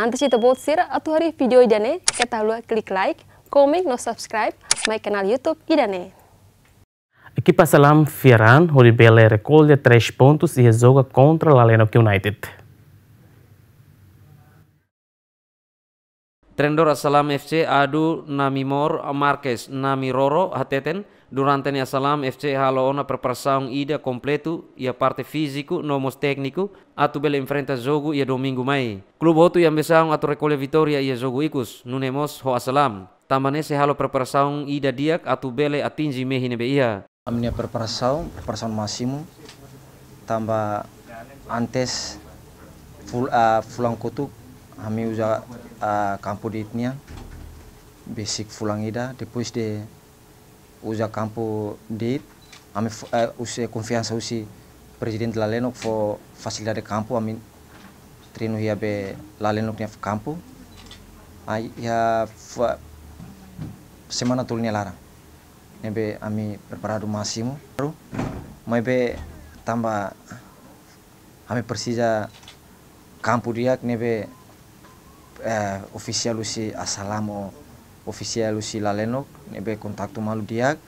Antes de bolseira, atuari video idane, ketalua klik like, komen no subscribe, mai kanal YouTube idane. Aqui Salam Lam Fieran, onde Bela recolhe três pontos e joga contra a United. Trendor Assalam FC Adu Namimor Marquez Namiroro Hateten Durante ni Assalam FC halo ona Perpersaung ida Kompletu e parte fisiku nomos tekniku atu bela enfrenta jogo ia domingu mai. klub oto yang mesão atu Rekole vitoria ia jogo ikus nunemos ho Assalam. Tamane se halo Perpersaung ida diak atu bele atingi mehi nebe ia. Aminha Perpersaung Perpersaung máximo. Tamba antes ful, uh, kutuk Ami usa kampu campo de etnia, basic fulangida, depois de usa kampu de ami uh, usa confiança usi presiden Laleno for facilidade kampu, ami treino ia be Laleno nia kampu. Ai ia semana tulnya lara. Nebe ami preparado máximo. Baru, mai be tambah kami Persija kampu dia nebe eh, officiel usi asalamo officiel usi lalenok nebe kontaktu malu diak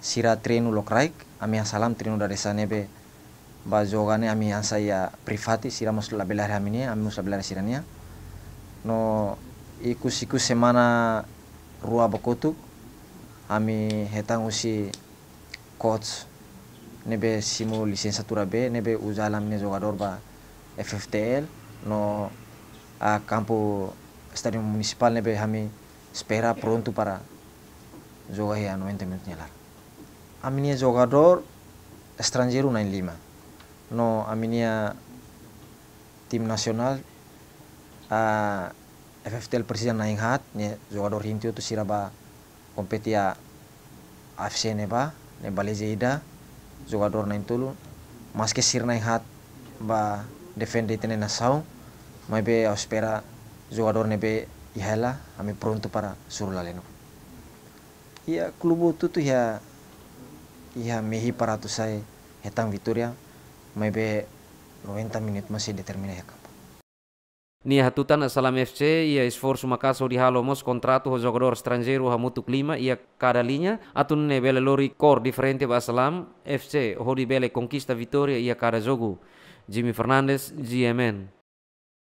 sira trenu lokraik ami asalam trenu dari sana nebe ba jogane ami ansa ya privati sira masuk labelar ami ni ami masuk labelar sirania no ikus ikus semana rua bakotuk ami hetang usi coach nebe simu lisensatura be nebe uzalam ne jogador ba FFTL no a campo estadio municipal nebe hami espera pronto para jogar a 90 minutos nelar aminia jogador estrangeiro na Lima no aminia tim nasional a FFTL Persija na hat, ne jogador hintio tu siraba kompetia AFC neba ne balejeida jogador na intulu maske sir na hat ba defende tenen na saung mai be au spera jogador ne be ihela ami prontu para surulaleno ia klubu tutu ia ia mehi para tu sai hetang Vitoria mai be 90 menit masih determina ya kapa Nia hatutan Asalam FC ia esforço Makassar di halomos kontratu ho jogador estrangeiro hamutu klima ia cada linha atun ne bele lori kor diferente ba Asalam FC ho di bele conquista Vitoria ia kada jogo Jimmy Fernandes GMN